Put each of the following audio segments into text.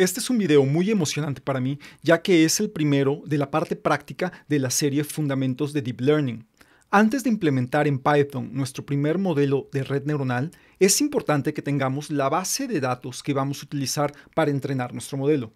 Este es un video muy emocionante para mí, ya que es el primero de la parte práctica de la serie Fundamentos de Deep Learning. Antes de implementar en Python nuestro primer modelo de red neuronal, es importante que tengamos la base de datos que vamos a utilizar para entrenar nuestro modelo.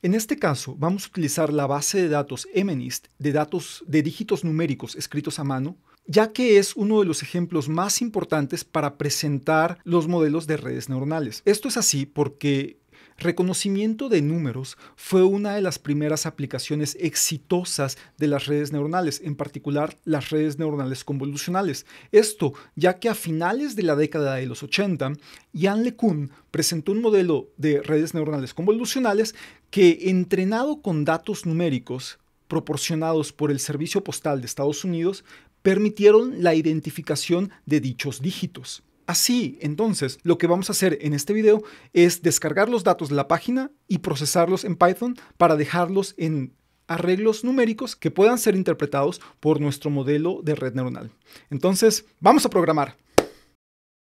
En este caso, vamos a utilizar la base de datos MNIST de datos de dígitos numéricos escritos a mano, ya que es uno de los ejemplos más importantes para presentar los modelos de redes neuronales. Esto es así porque Reconocimiento de números fue una de las primeras aplicaciones exitosas de las redes neuronales, en particular las redes neuronales convolucionales. Esto ya que a finales de la década de los 80, Jan LeCun presentó un modelo de redes neuronales convolucionales que, entrenado con datos numéricos proporcionados por el Servicio Postal de Estados Unidos, permitieron la identificación de dichos dígitos. Así, entonces, lo que vamos a hacer en este video es descargar los datos de la página y procesarlos en Python para dejarlos en arreglos numéricos que puedan ser interpretados por nuestro modelo de red neuronal. Entonces, vamos a programar.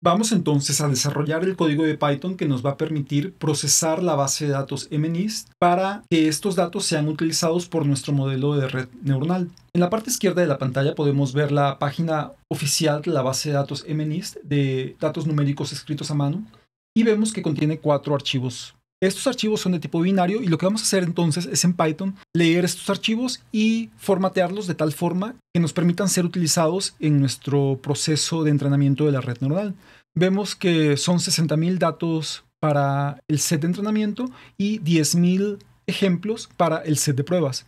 Vamos entonces a desarrollar el código de Python que nos va a permitir procesar la base de datos MNIST para que estos datos sean utilizados por nuestro modelo de red neuronal. En la parte izquierda de la pantalla podemos ver la página oficial de la base de datos MNIST de datos numéricos escritos a mano y vemos que contiene cuatro archivos. Estos archivos son de tipo binario y lo que vamos a hacer entonces es en Python leer estos archivos y formatearlos de tal forma que nos permitan ser utilizados en nuestro proceso de entrenamiento de la red neuronal vemos que son 60.000 datos para el set de entrenamiento y 10.000 ejemplos para el set de pruebas.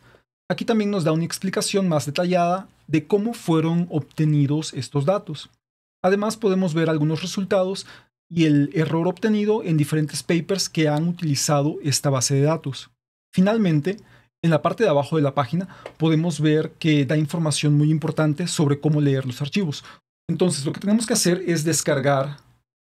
Aquí también nos da una explicación más detallada de cómo fueron obtenidos estos datos. Además podemos ver algunos resultados y el error obtenido en diferentes papers que han utilizado esta base de datos. Finalmente, en la parte de abajo de la página podemos ver que da información muy importante sobre cómo leer los archivos, entonces, lo que tenemos que hacer es descargar,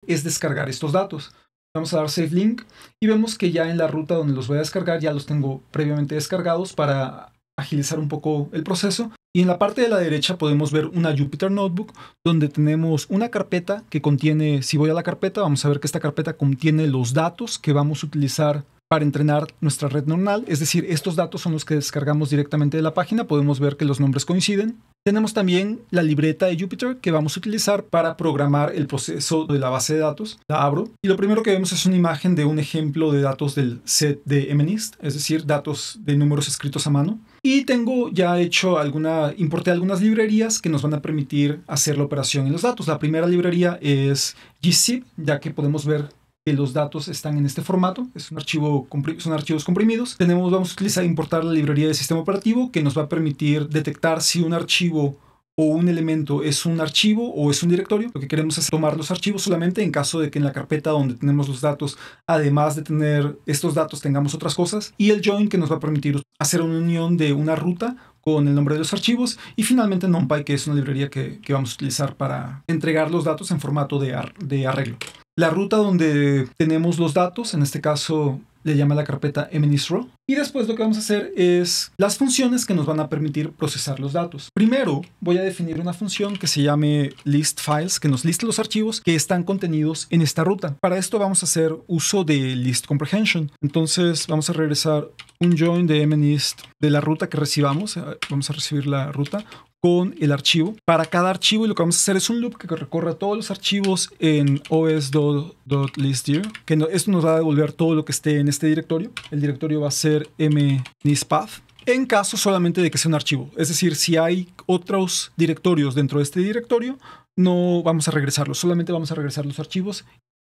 es descargar estos datos. Vamos a dar Save Link y vemos que ya en la ruta donde los voy a descargar ya los tengo previamente descargados para agilizar un poco el proceso. Y en la parte de la derecha podemos ver una Jupyter Notebook donde tenemos una carpeta que contiene, si voy a la carpeta, vamos a ver que esta carpeta contiene los datos que vamos a utilizar para entrenar nuestra red normal, Es decir, estos datos son los que descargamos directamente de la página. Podemos ver que los nombres coinciden. Tenemos también la libreta de Jupyter que vamos a utilizar para programar el proceso de la base de datos. La abro y lo primero que vemos es una imagen de un ejemplo de datos del set de MNIST, es decir, datos de números escritos a mano. Y tengo ya hecho alguna, importé algunas librerías que nos van a permitir hacer la operación en los datos. La primera librería es GZIP, ya que podemos ver que los datos están en este formato, es un archivo, son archivos comprimidos. Tenemos, vamos a utilizar, importar la librería del sistema operativo que nos va a permitir detectar si un archivo o un elemento es un archivo o es un directorio. Lo que queremos es tomar los archivos solamente en caso de que en la carpeta donde tenemos los datos, además de tener estos datos, tengamos otras cosas. Y el join que nos va a permitir hacer una unión de una ruta con el nombre de los archivos y finalmente NumPy que es una librería que, vamos a utilizar para entregar los datos en formato de, de arreglo la ruta donde tenemos los datos, en este caso le llama la carpeta MNISRO. Y después lo que vamos a hacer es las funciones que nos van a permitir procesar los datos. Primero voy a definir una función que se llame list files, que nos liste los archivos que están contenidos en esta ruta. Para esto vamos a hacer uso de list comprehension. Entonces vamos a regresar un join de MNIST de la ruta que recibamos. Eh, vamos a recibir la ruta, con el archivo para cada archivo y lo que vamos a hacer es un loop que recorra todos los archivos en os.listdir que esto nos va a devolver todo lo que esté en este directorio el directorio va a ser mnispath en caso solamente de que sea un archivo es decir si hay otros directorios dentro de este directorio no vamos a regresarlo, solamente vamos a regresar los archivos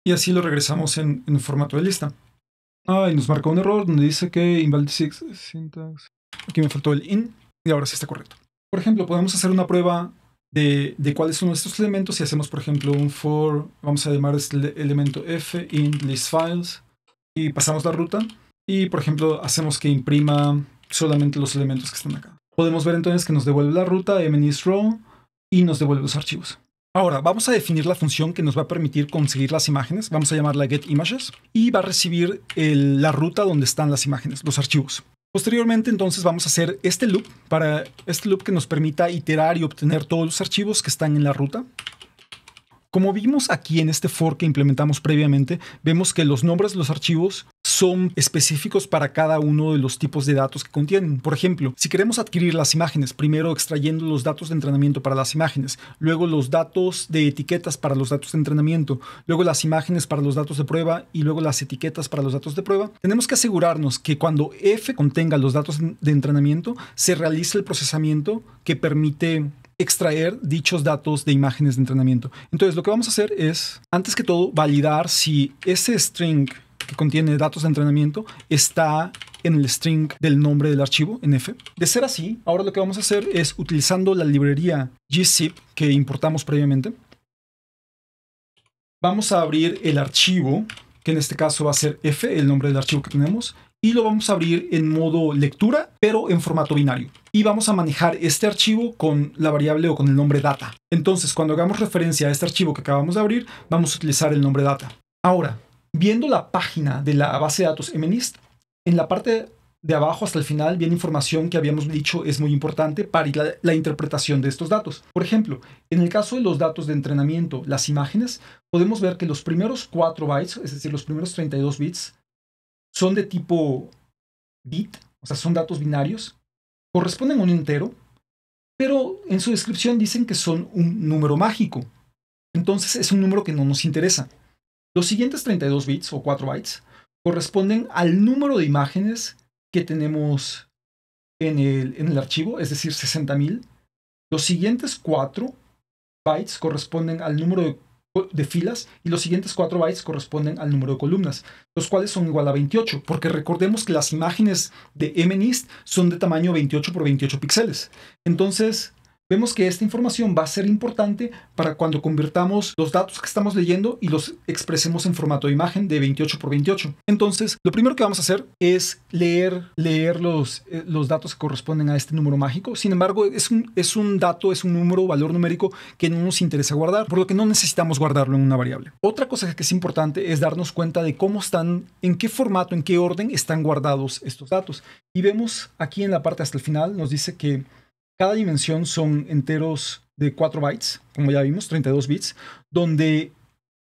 y así lo regresamos en, en formato de lista ah, y nos marca un error donde dice que invalid syntax aquí me faltó el in y ahora sí está correcto por ejemplo, podemos hacer una prueba de, cuáles son nuestros elementos. Si hacemos, por ejemplo, un for, vamos a llamar este elemento f in list files y pasamos la ruta. Y, por ejemplo, hacemos que imprima solamente los elementos que están acá. Podemos ver entonces que nos devuelve la ruta mnisrow y nos devuelve los archivos. Ahora, vamos a definir la función que nos va a permitir conseguir las imágenes. Vamos a llamarla getImages y va a recibir la ruta donde están las imágenes, los archivos. Posteriormente, entonces, vamos a hacer este loop para este loop que nos permita iterar y obtener todos los archivos que están en la ruta. Como vimos aquí en este for que implementamos previamente, vemos que los nombres de los archivos son específicos para cada uno de los tipos de datos que contienen. Por ejemplo, si queremos adquirir las imágenes, primero extrayendo los datos de entrenamiento para las imágenes, luego los datos de etiquetas para los datos de entrenamiento, luego las imágenes para los datos de prueba y luego las etiquetas para los datos de prueba, tenemos que asegurarnos que cuando F contenga los datos de entrenamiento, se realice el procesamiento que permite extraer dichos datos de imágenes de entrenamiento. Entonces, lo que vamos a hacer es, antes que todo, validar si ese string que contiene datos de entrenamiento está en el string del nombre del archivo en F. De ser así, ahora lo que vamos a hacer es utilizando la librería gzip que importamos previamente, vamos a abrir el archivo, que en este caso va a ser F, el nombre del archivo que tenemos, y lo vamos a abrir en modo lectura, pero en formato binario. Y vamos a manejar este archivo con la variable o con el nombre data. Entonces, cuando hagamos referencia a este archivo que acabamos de abrir, vamos a utilizar el nombre data. Ahora, Viendo la página de la base de datos MNIST, en la parte de abajo hasta el final viene información que habíamos dicho es muy importante para la, interpretación de estos datos. Por ejemplo, en el caso de los datos de entrenamiento, las imágenes, podemos ver que los primeros 4 bytes, es decir, los primeros 32 bits, son de tipo bit, o sea, son datos binarios, corresponden a un entero, pero en su descripción dicen que son un número mágico. Entonces es un número que no nos interesa. Los siguientes 32 bits o 4 bytes corresponden al número de imágenes que tenemos en el, en el archivo, es decir, 60.000. Los siguientes 4 bytes corresponden al número de, filas y los siguientes 4 bytes corresponden al número de columnas, los cuales son igual a 28, porque recordemos que las imágenes de MNIST son de tamaño 28 por 28 píxeles. Entonces, vemos que esta información va a ser importante para cuando convirtamos los datos que estamos leyendo y los expresemos en formato de imagen de 28 por 28. Entonces, lo primero que vamos a hacer es leer, leer los, eh, los datos que corresponden a este número mágico. Sin embargo, es un, es un dato, es un número, valor numérico que no nos interesa guardar, por lo que no necesitamos guardarlo en una variable. Otra cosa que es importante es darnos cuenta de cómo están, en qué formato, en qué orden están guardados estos datos. Y vemos aquí en la parte hasta el final, nos dice que cada dimensión son enteros de 4 bytes, como ya vimos, 32 bits, donde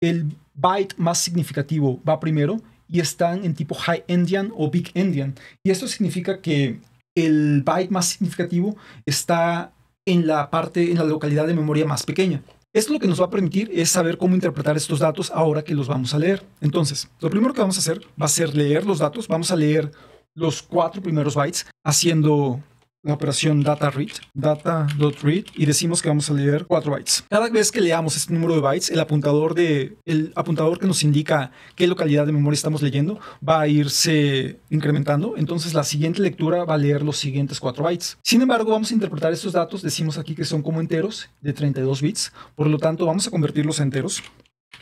el byte más significativo va primero y están en tipo high endian o big endian. Y esto significa que el byte más significativo está en la parte, en la localidad de memoria más pequeña. Esto lo que nos va a permitir es saber cómo interpretar estos datos ahora que los vamos a leer. Entonces, lo primero que vamos a hacer va a ser leer los datos. Vamos a leer los cuatro primeros bytes haciendo la operación data read, data.read, y decimos que vamos a leer 4 bytes. Cada vez que leamos este número de bytes, el apuntador, de, el apuntador que nos indica qué localidad de memoria estamos leyendo va a irse incrementando. Entonces la siguiente lectura va a leer los siguientes 4 bytes. Sin embargo, vamos a interpretar estos datos. Decimos aquí que son como enteros de 32 bits. Por lo tanto, vamos a convertirlos a enteros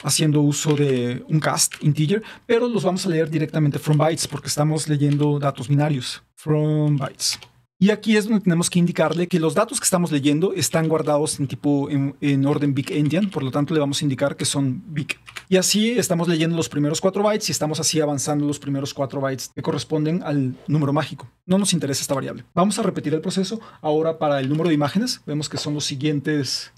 haciendo uso de un cast integer, pero los vamos a leer directamente from bytes porque estamos leyendo datos binarios. From bytes. Y aquí es donde tenemos que indicarle que los datos que estamos leyendo están guardados en tipo en, orden Big Endian, por lo tanto le vamos a indicar que son Big. Y así estamos leyendo los primeros cuatro bytes y estamos así avanzando los primeros cuatro bytes que corresponden al número mágico. No nos interesa esta variable. Vamos a repetir el proceso ahora para el número de imágenes. Vemos que son los siguientes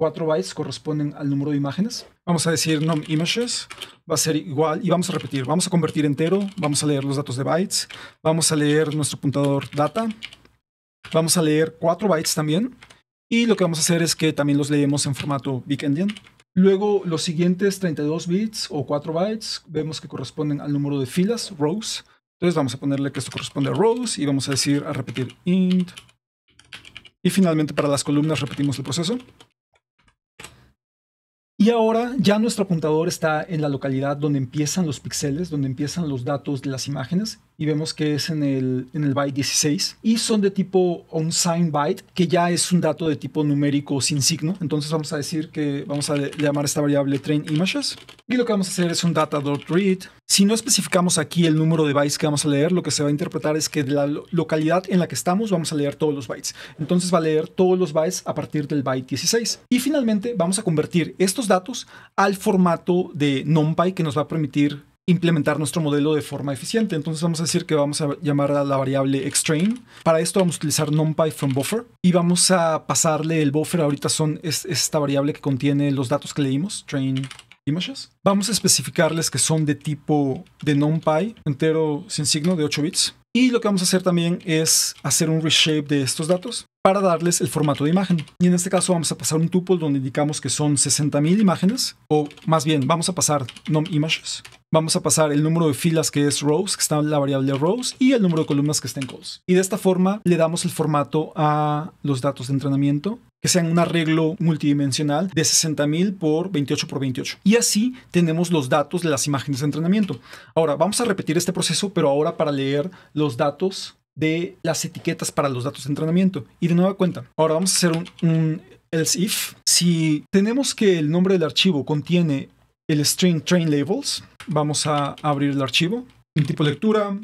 cuatro bytes corresponden al número de imágenes. Vamos a decir num images va a ser igual y vamos a repetir. Vamos a convertir entero, vamos a leer los datos de bytes, vamos a leer nuestro puntador data, Vamos a leer 4 bytes también. Y lo que vamos a hacer es que también los leemos en formato Big Endian. Luego, los siguientes 32 bits o 4 bytes vemos que corresponden al número de filas, rows. Entonces vamos a ponerle que esto corresponde a rows y vamos a decir a repetir int. Y finalmente para las columnas repetimos el proceso. Y ahora ya nuestro apuntador está en la localidad donde empiezan los píxeles, donde empiezan los datos de las imágenes y vemos que es en el, en el byte 16 y son de tipo unsigned byte, que ya es un dato de tipo numérico sin signo. Entonces vamos a decir que vamos a llamar esta variable train images y lo que vamos a hacer es un data.read. Si no especificamos aquí el número de bytes que vamos a leer, lo que se va a interpretar es que de la localidad en la que estamos vamos a leer todos los bytes. Entonces va a leer todos los bytes a partir del byte 16. Y finalmente vamos a convertir estos datos al formato de NumPy que nos va a permitir implementar nuestro modelo de forma eficiente. Entonces vamos a decir que vamos a llamar a la variable extrain. Para esto vamos a utilizar numpy from buffer y vamos a pasarle el buffer. Ahorita son esta variable que contiene los datos que leímos, train images. Vamos a especificarles que son de tipo de numpy entero sin signo de 8 bits. Y lo que vamos a hacer también es hacer un reshape de estos datos para darles el formato de imagen. Y en este caso vamos a pasar un tuple donde indicamos que son 60.000 imágenes, o más bien vamos a pasar numImages, images. Vamos a pasar el número de filas que es rows, que está en la variable rows, y el número de columnas que está en calls. Y de esta forma le damos el formato a los datos de entrenamiento que sean un arreglo multidimensional de 60.000 por 28 por 28. Y así tenemos los datos de las imágenes de entrenamiento. Ahora vamos a repetir este proceso, pero ahora para leer los datos de las etiquetas para los datos de entrenamiento. Y de nueva cuenta, ahora vamos a hacer un, else if. Si tenemos que el nombre del archivo contiene el string train labels, vamos a abrir el archivo. Un tipo lectura,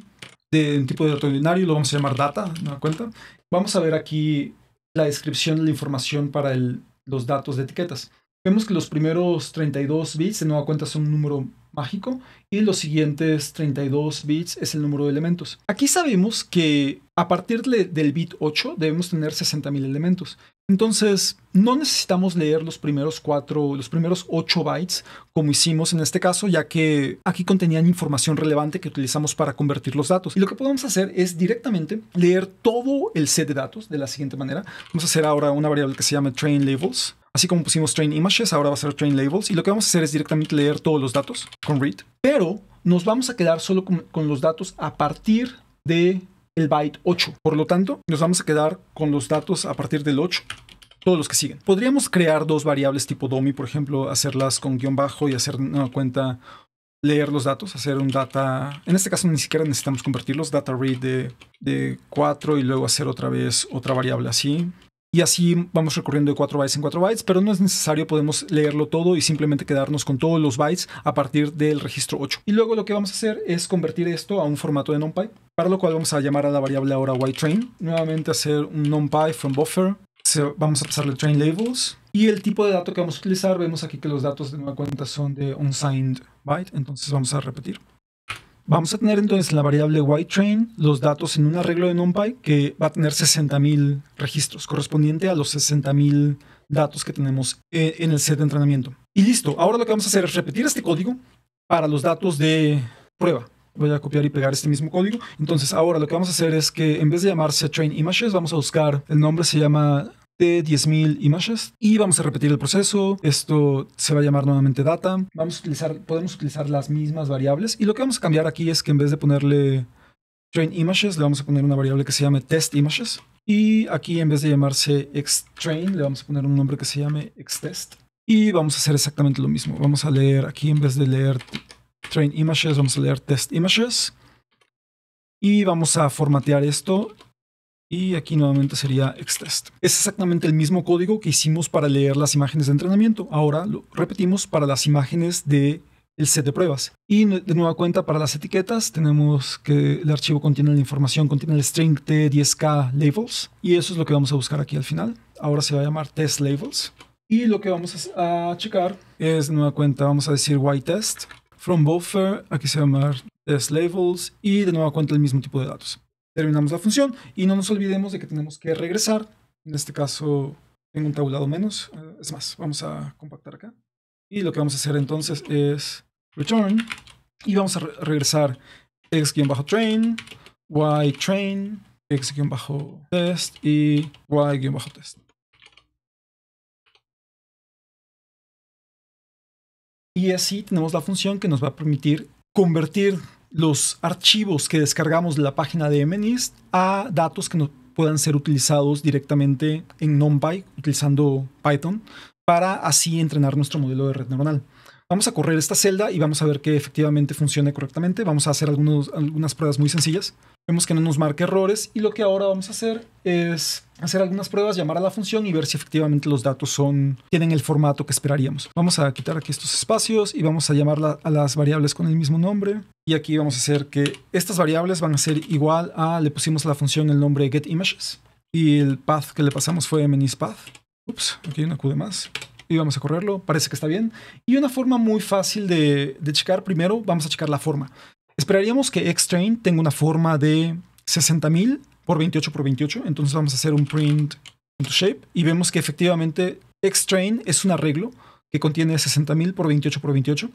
de un tipo de ordinario, lo vamos a llamar data, de cuenta? Vamos a ver aquí la descripción de la información para los datos de etiquetas. Vemos que los primeros 32 bits, de nueva cuenta, son un número mágico y los siguientes 32 bits es el número de elementos. Aquí sabemos que a partir del bit 8 debemos tener 60.000 elementos. Entonces, no necesitamos leer los primeros cuatro, los primeros 8 bytes, como hicimos en este caso, ya que aquí contenían información relevante que utilizamos para convertir los datos. Y lo que podemos hacer es directamente leer todo el set de datos de la siguiente manera. Vamos a hacer ahora una variable que se llama train Así como pusimos train images, ahora va a ser train labels y lo que vamos a hacer es directamente leer todos los datos con read, pero nos vamos a quedar solo con, los datos a partir de el byte 8. Por lo tanto, nos vamos a quedar con los datos a partir del 8 todos los que siguen. Podríamos crear dos variables tipo DOMI, por ejemplo, hacerlas con guión bajo y hacer una cuenta leer los datos, hacer un data, en este caso ni siquiera necesitamos convertirlos, data read de, de, 4 y luego hacer otra vez otra variable así, y así vamos recorriendo de 4 bytes en 4 bytes, pero no es necesario, podemos leerlo todo y simplemente quedarnos con todos los bytes a partir del registro 8. Y luego lo que vamos a hacer es convertir esto a un formato de NumPy, para lo cual vamos a llamar a la variable ahora train. Nuevamente hacer un NumPy from buffer, vamos a pasarle train labels y el tipo de dato que vamos a utilizar, vemos aquí que los datos de nueva cuenta son de unsigned byte, entonces vamos a repetir. Vamos a tener entonces la variable white train los datos en un arreglo de NumPy que va a tener 60.000 registros, correspondiente a los 60.000 datos que tenemos eh, en el set de entrenamiento. Y listo, ahora lo que vamos a hacer es repetir este código para los datos de prueba. Voy a copiar y pegar este mismo código. Entonces ahora lo que vamos a hacer es que en vez de llamarse train images, vamos a buscar, el nombre se llama de 10.000 imágenes y vamos a repetir el proceso. Esto se va a llamar nuevamente data. Vamos a utilizar, podemos utilizar las mismas variables y lo que vamos a cambiar aquí es que en vez de ponerle train images, le vamos a poner una variable que se llame test images. Y aquí en vez de llamarse extrain, le vamos a poner un nombre que se llame test Y vamos a hacer exactamente lo mismo. Vamos a leer aquí en vez de leer train images, vamos a leer test images. Y vamos a formatear esto y aquí nuevamente sería test. Es exactamente el mismo código que hicimos para leer las imágenes de entrenamiento. Ahora lo repetimos para las imágenes de el set de pruebas. Y de nueva cuenta para las etiquetas tenemos que el archivo contiene la información, contiene el string t10k labels y eso es lo que vamos a buscar aquí al final. Ahora se va a llamar test labels y lo que vamos a checar es de nueva cuenta vamos a decir white test from buffer, aquí se va a llamar test labels y de nueva cuenta el mismo tipo de datos terminamos la función y no nos olvidemos de que tenemos que regresar. En este caso tengo un tabulado menos. Eh, es más, vamos a compactar acá. Y lo que vamos a hacer entonces es return y vamos a regresar x-train, y-train, x-test y y-test. Y así tenemos la función que nos va a permitir convertir los archivos que descargamos de la página de MNIST a datos que no puedan ser utilizados directamente en NumPy utilizando Python para así entrenar nuestro modelo de red neuronal. Vamos a correr esta celda y vamos a ver que efectivamente funcione correctamente. Vamos a hacer algunas pruebas muy sencillas. Vemos que no nos marca errores y lo que ahora vamos a hacer es hacer algunas pruebas, llamar a la función y ver si efectivamente los datos son, tienen el formato que esperaríamos. Vamos a quitar aquí estos espacios y vamos a llamar a las variables con el mismo nombre. Y aquí vamos a hacer que estas variables van a ser igual a, le pusimos a la función el nombre getImages y el path que le pasamos fue menispAth. Ups, aquí hay una Q de más y vamos a correrlo, parece que está bien. Y una forma muy fácil de, checar, primero vamos a checar la forma. Esperaríamos que Xtrain tenga una forma de 60.000 por 28 por 28, entonces vamos a hacer un print y vemos que efectivamente Xtrain es un arreglo que contiene 60.000 por 28 por 28.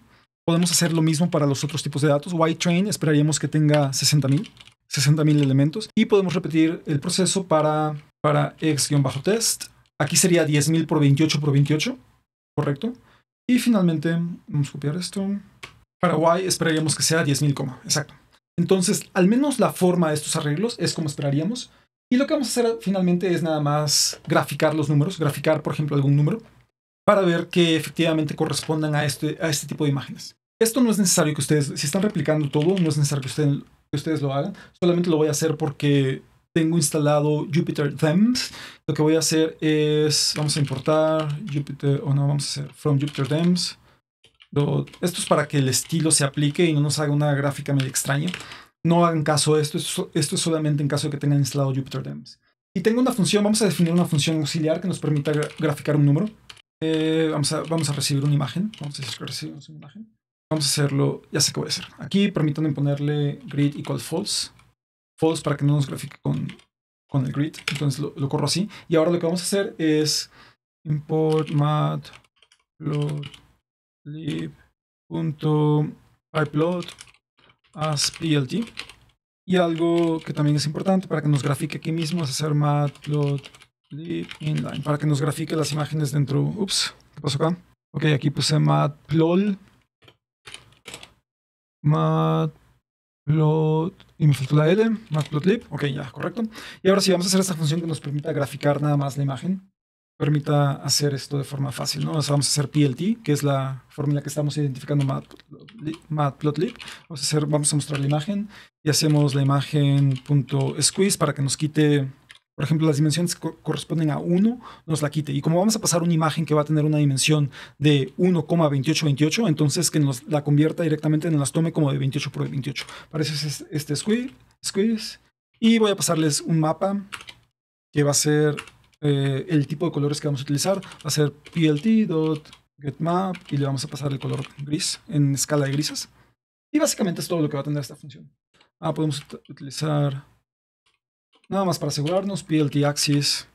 Podemos hacer lo mismo para los otros tipos de datos. Y-Train esperaríamos que tenga 60.000, 60.000 elementos y podemos repetir el proceso para, para X-test Aquí sería 10.000 por 28 por 28, ¿correcto? Y finalmente, vamos a copiar esto. Paraguay esperaríamos que sea 10.000 coma, exacto. Entonces, al menos la forma de estos arreglos es como esperaríamos. Y lo que vamos a hacer finalmente es nada más graficar los números, graficar, por ejemplo, algún número, para ver que efectivamente correspondan a este, a este tipo de imágenes. Esto no es necesario que ustedes, si están replicando todo, no es necesario que ustedes lo hagan. Solamente lo voy a hacer porque tengo instalado Jupyter Lo que voy a hacer es, vamos a importar Jupyter, o no, vamos a hacer from Jupyter Esto es para que el estilo se aplique y no nos haga una gráfica medio extraña. No hagan caso esto, esto es solamente en caso de que tengan instalado Jupyter Y tengo una función, vamos a definir una función auxiliar que nos permita graficar un número. Eh, vamos, a, vamos a recibir una imagen, vamos a hacerlo, ya sé qué voy a hacer. Aquí permítanme ponerle grid equal false false para que no nos grafique con, el grid. Entonces lo, corro así. Y ahora lo que vamos a hacer es import matplotlib.iplot as plt. Y algo que también es importante para que nos grafique aquí mismo es hacer matplotlib inline para que nos grafique las imágenes dentro. Ups, ¿qué pasó acá? Ok, aquí puse matplot Mat plot, y me faltó la L, matplotlib, ok, ya, correcto. Y ahora sí, vamos a hacer esta función que nos permita graficar nada más la imagen, permita hacer esto de forma fácil, ¿no? vamos a hacer PLT, que es la fórmula que estamos identificando matplotlib. Vamos a hacer, vamos a mostrar la imagen y hacemos la imagen .squeeze para que nos quite por ejemplo, las dimensiones que corresponden a 1, nos la quite. Y como vamos a pasar una imagen que va a tener una dimensión de 1,2828, entonces que nos la convierta directamente en las tome como de 28 por 28. Para eso es este squeeze. Y voy a pasarles un mapa que va a ser eh, el tipo de colores que vamos a utilizar. Va a ser plt.getMap y le vamos a pasar el color gris en escala de grises. Y básicamente es todo lo que va a tener esta función. Ah, podemos utilizar Nada más para asegurarnos, PLT axis,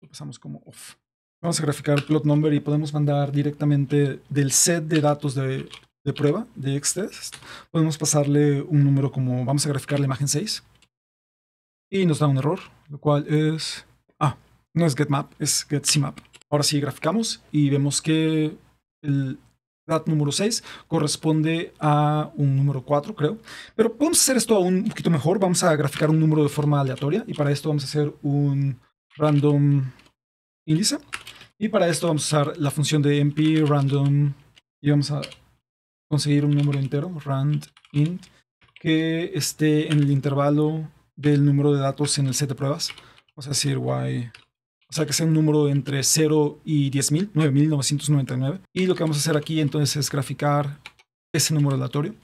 lo pasamos como off. Vamos a graficar plot number y podemos mandar directamente del set de datos de, de prueba, de xtest, podemos pasarle un número como, vamos a graficar la imagen 6. Y nos da un error, lo cual es, ah, no es getMap, es getCMap. Ahora sí graficamos y vemos que el, número 6 corresponde a un número 4, creo. Pero podemos hacer esto aún un poquito mejor. Vamos a graficar un número de forma aleatoria y para esto vamos a hacer un random índice. Y para esto vamos a usar la función de MP random y vamos a conseguir un número entero, rand int, que esté en el intervalo del número de datos en el set de pruebas. Vamos a decir y o sea, que sea un número entre 0 y 10.000, 9.999. Y lo que vamos a hacer aquí entonces es graficar ese número aleatorio.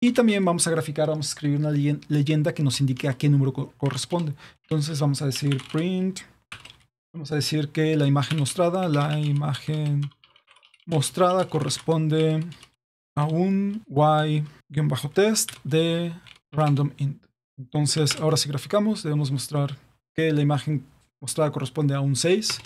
Y también vamos a graficar, vamos a escribir una leyenda que nos indique a qué número corresponde. Entonces vamos a decir print. Vamos a decir que la imagen mostrada, la imagen mostrada corresponde a un y-test de random int. Entonces, ahora si graficamos, debemos mostrar que la imagen mostrada corresponde a un 6,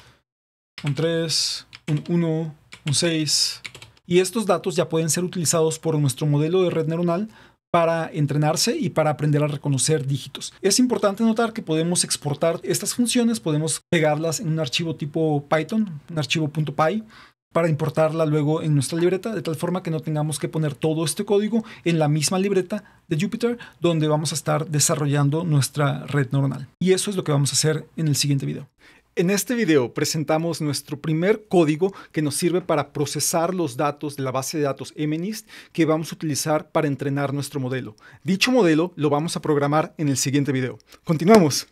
un 3, un 1, un 6. Y estos datos ya pueden ser utilizados por nuestro modelo de red neuronal para entrenarse y para aprender a reconocer dígitos. Es importante notar que podemos exportar estas funciones, podemos pegarlas en un archivo tipo Python, un archivo .py, para importarla luego en nuestra libreta, de tal forma que no tengamos que poner todo este código en la misma libreta de Jupyter donde vamos a estar desarrollando nuestra red neuronal. Y eso es lo que vamos a hacer en el siguiente video. En este video presentamos nuestro primer código que nos sirve para procesar los datos de la base de datos MNIST que vamos a utilizar para entrenar nuestro modelo. Dicho modelo lo vamos a programar en el siguiente video. ¡Continuamos!